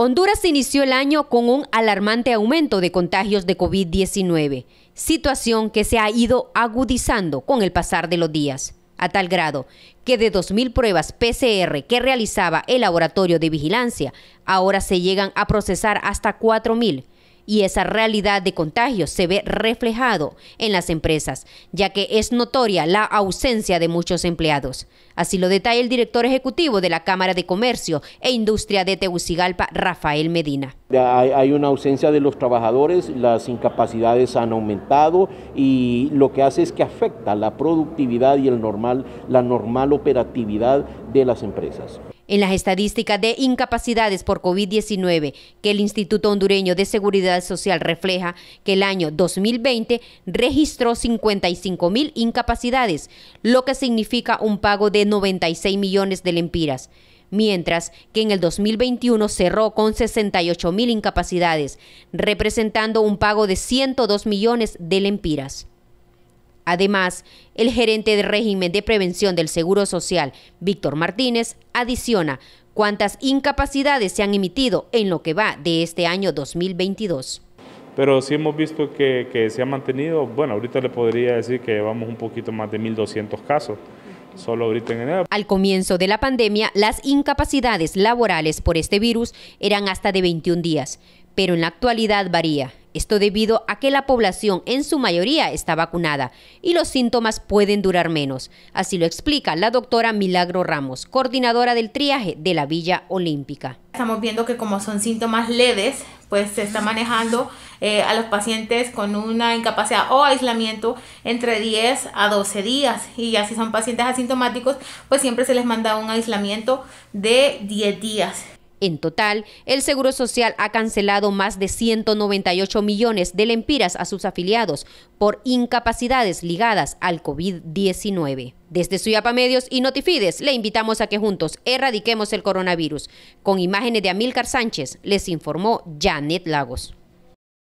Honduras inició el año con un alarmante aumento de contagios de COVID-19, situación que se ha ido agudizando con el pasar de los días, a tal grado que de 2.000 pruebas PCR que realizaba el laboratorio de vigilancia, ahora se llegan a procesar hasta 4.000 y esa realidad de contagio se ve reflejado en las empresas, ya que es notoria la ausencia de muchos empleados. Así lo detalla el director ejecutivo de la Cámara de Comercio e Industria de Tegucigalpa, Rafael Medina. Hay, una ausencia de los trabajadores, las incapacidades han aumentado y lo que hace es que afecta la productividad y el normal, la normal operatividad de las empresas. En las estadísticas de incapacidades por COVID-19 que el Instituto Hondureño de Seguridad Social refleja que el año 2020 registró 55 mil incapacidades, lo que significa un pago de 96 millones de lempiras mientras que en el 2021 cerró con 68 mil incapacidades, representando un pago de 102 millones de lempiras. Además, el gerente de régimen de prevención del Seguro Social, Víctor Martínez, adiciona cuántas incapacidades se han emitido en lo que va de este año 2022. Pero sí hemos visto que, se ha mantenido, bueno, ahorita le podría decir que vamos un poquito más de 1.200 casos. Solo ahorita en enero. Al comienzo de la pandemia, las incapacidades laborales por este virus eran hasta de 21 días, pero en la actualidad varía. Esto debido a que la población en su mayoría está vacunada y los síntomas pueden durar menos. Así lo explica la doctora Milagro Ramos, coordinadora del triaje de la Villa Olímpica. Estamos viendo que como son síntomas leves, pues se está manejando eh, a los pacientes con una incapacidad o aislamiento entre 10 a 12 días. Y ya si son pacientes asintomáticos, pues siempre se les manda un aislamiento de 10 días. En total, el Seguro Social ha cancelado más de 198 millones de lempiras a sus afiliados por incapacidades ligadas al COVID-19. Desde Suyapa Medios y Notifides le invitamos a que juntos erradiquemos el coronavirus. Con imágenes de Amílcar Sánchez les informó Janet Lagos.